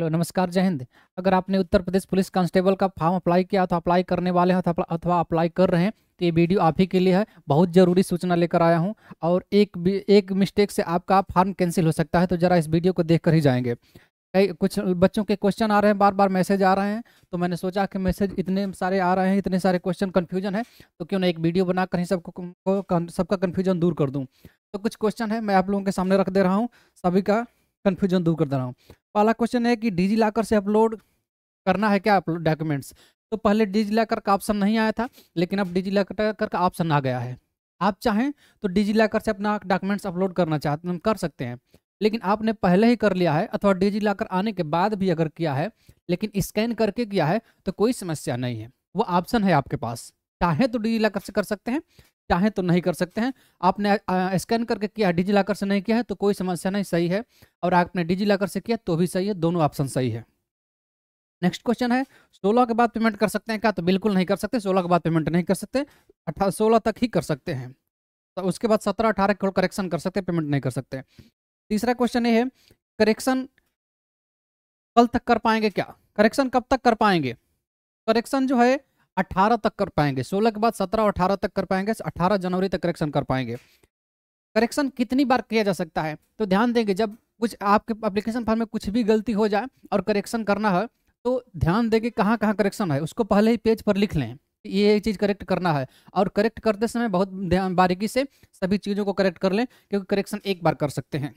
hello नमस्कार जय हिंद अगर आपने उत्तर प्रदेश पुलिस कांस्टेबल का फॉर्म अप्लाई किया तो अप्लाई करने वाले हैं अथवा अप्लाई कर रहे हैं तो ये वीडियो आप ही के लिए है बहुत ज़रूरी सूचना लेकर आया हूँ और एक एक मिस्टेक से आपका फॉर्म कैंसिल हो सकता है तो ज़रा इस वीडियो को देख कर ही जाएंगे कई कुछ बच्चों के क्वेश्चन आ रहे हैं बार बार मैसेज आ रहे हैं तो मैंने सोचा कि मैसेज इतने सारे आ रहे हैं इतने सारे क्वेश्चन कन्फ्यूजन है तो क्यों ना एक वीडियो बनाकर ही सबको सबका कन्फ्यूजन दूर कर दूँ तो कुछ क्वेश्चन है मैं आप लोगों के सामने रख दे रहा हूँ सभी का कन्फ्यूजन दूर कर दे रहा हूँ पहला क्वेश्चन है कि डिजी लॉकर से अपलोड करना है क्या डॉक्यूमेंट्स तो पहले डिजी लॉकर का ऑप्शन नहीं आया था लेकिन अब डिजी लॉकर का ऑप्शन आ गया है आप चाहें तो डिजी लॉकर से अपना डॉक्यूमेंट्स अपलोड करना चाहते कर सकते हैं लेकिन आपने पहले ही कर लिया है अथवा डिजी लॉकर आने के बाद भी अगर किया है लेकिन स्कैन करके किया है तो कोई समस्या नहीं है वो ऑप्शन है आपके पास चाहे तो डिजी लॉकर से कर सकते हैं चाहे तो नहीं कर सकते हैं आपने स्कैन करके किया डिजी लॉकर से नहीं किया है तो कोई समस्या नहीं सही है और आपने डिजी लॉकर से किया तो भी सही है दोनों ऑप्शन सही है नेक्स्ट क्वेश्चन है सोलह के बाद पेमेंट कर सकते हैं क्या तो बिल्कुल नहीं कर सकते सोलह के बाद पेमेंट नहीं कर सकते अठारह सोलह तक ही कर सकते हैं तो उसके बाद सत्रह अठारह करोड़ करेक्शन कर सकते हैं पेमेंट नहीं कर सकते तीसरा क्वेश्चन ये है करेक्शन कल तक कर पाएंगे क्या करेक्शन कब तक कर पाएंगे करेक्शन जो है अठारह तक कर पाएंगे सोलह के बाद सत्रह और अठारह तक कर पाएंगे अठारह जनवरी तक करेक्शन कर पाएंगे करेक्शन कितनी बार किया जा सकता है तो ध्यान देंगे जब कुछ आपके अप्लीकेशन फॉर्म में कुछ भी गलती हो जाए और करेक्शन करना है तो ध्यान देंगे कहाँ कहाँ करेक्शन है उसको पहले ही पेज पर लिख लें ये चीज़ करेक्ट करना है और करेक्ट करते समय बहुत बारीकी से सभी चीज़ों को करेक्ट कर लें क्योंकि करेक्शन एक बार कर सकते हैं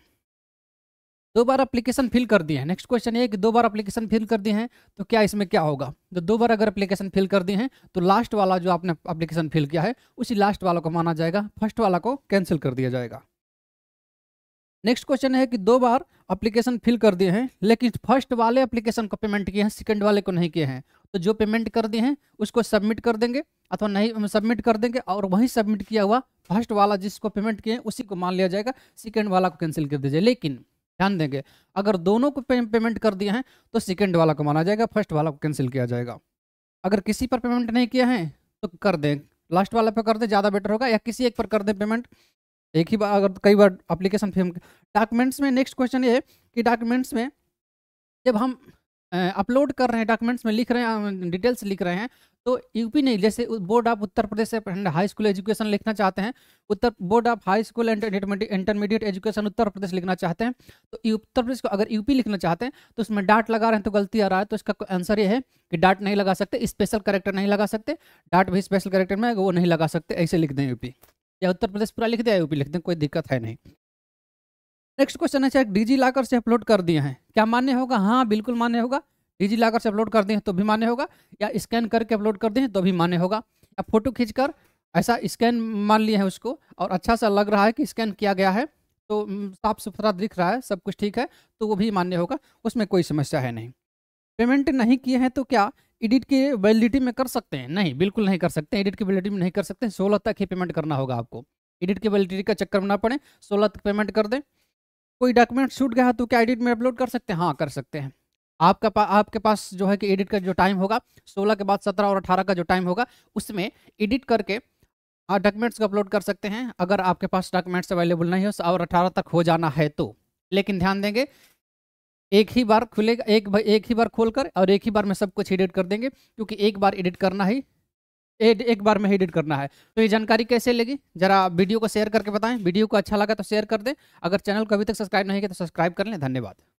दो बार अप्लीकेशन फिल कर दिए हैं नेक्स्ट क्वेश्चन ये कि दो बार अप्लीकेशन फिल कर दिए हैं तो क्या इसमें क्या होगा तो दो बार अगर अप्लीकेशन फिल कर दिए हैं तो लास्ट वाला जो आपने अप्लीकेशन फिल किया है उसी लास्ट वाला को माना जाएगा फर्स्ट वाला को कैंसिल कर दिया जाएगा नेक्स्ट क्वेश्चन है कि दो बार अप्लीकेशन फिल कर दिए हैं लेकिन फर्स्ट वाले अप्लीकेशन को पेमेंट किए हैं सेकेंड वाले को नहीं किए हैं तो जो पेमेंट कर दिए हैं उसको सबमिट कर देंगे अथवा नहीं सबमिट कर देंगे और वहीं सबमिट किया हुआ फर्स्ट वाला जिसको पेमेंट किए उसी को मान लिया जाएगा सेकेंड वाला को कैंसिल कर दीजिए लेकिन ध्यान देंगे अगर दोनों को पे, पेमेंट कर दिया है तो सेकेंड वाला को माना जाएगा फर्स्ट वाला को कैंसिल किया जाएगा अगर किसी पर पेमेंट नहीं किया है तो कर दें लास्ट वाला पर कर दें ज़्यादा बेटर होगा या किसी एक पर कर दें पेमेंट एक ही बार अगर कई बार अप्लीकेशन फेम डॉक्यूमेंट्स में नेक्स्ट क्वेश्चन ये है कि डॉक्यूमेंट्स में जब हम अपलोड कर रहे हैं डॉक्यूमेंट्स में लिख रहे हैं डिटेल्स लिख रहे हैं तो यूपी नहीं जैसे बोर्ड ऑफ उत्तर प्रदेश से हाई स्कूल एजुकेशन लिखना चाहते हैं Uttar board of high school intermediate education Uttar Pradesh लिखना चाहते हैं तो उत्तर प्रदेश को अगर यूपी लिखना चाहते हैं तो उसमें डाट लगा रहे हैं तो गलती आ रहा है तो इसका आंसर ये है कि डाट नहीं लगा सकते स्पेशल करेक्टर नहीं लगा सकते डाट भी स्पेशल करेक्टर में वो नहीं लगा सकते ऐसे लिख दें यूपी या उत्तर प्रदेश पूरा लिख दें यूपी लिख दें कोई दिक्कत है नहीं नेक्स्ट क्वेश्चन है डिजी डीजी से अपलोड कर दिए हैं क्या मान्य होगा हाँ बिल्कुल मान्य होगा डीजी लॉकर से अपलोड कर दिए हैं तो भी मान्य होगा या स्कैन करके अपलोड कर दिए हैं तो भी मान्य होगा या फोटो खींचकर ऐसा स्कैन मान लिया है उसको और अच्छा सा लग रहा है कि स्कैन किया गया है तो साफ सुथरा दिख रहा है सब कुछ ठीक है तो वो भी मान्य होगा उसमें कोई समस्या है नहीं पेमेंट नहीं किए हैं तो क्या एडिट की वैलिडिटी में कर सकते हैं नहीं बिल्कुल नहीं कर सकते एडिट की वैलिडिटी में नहीं कर सकते सोलह तक ही पेमेंट करना होगा आपको एडिट की वैलिडिटी का चक्कर में ना पड़े सोलह तक पेमेंट कर दें कोई डॉक्यूमेंट छूट गया तो क्या एडिट में अपलोड कर सकते हैं हाँ कर सकते हैं आपका पा, आपके पास जो है कि एडिट का जो टाइम होगा 16 के बाद 17 और 18 का जो टाइम होगा उसमें एडिट करके डॉक्यूमेंट्स हाँ, को अपलोड कर सकते हैं अगर आपके पास डॉक्यूमेंट्स अवेलेबल नहीं हो और अठारह तक हो जाना है तो लेकिन ध्यान देंगे एक ही बार खुलेगा एक एक ही बार खोलकर और एक ही बार में सब कुछ एडिट कर देंगे क्योंकि एक बार एडिट करना ही एड एक बार में एडिट करना है तो ये जानकारी कैसे लेगी जरा वीडियो को शेयर करके बताएं वीडियो को अच्छा लगा तो शेयर कर दें अगर चैनल को अभी तक सब्सक्राइब नहीं किया तो सब्सक्राइब कर लें धन्यवाद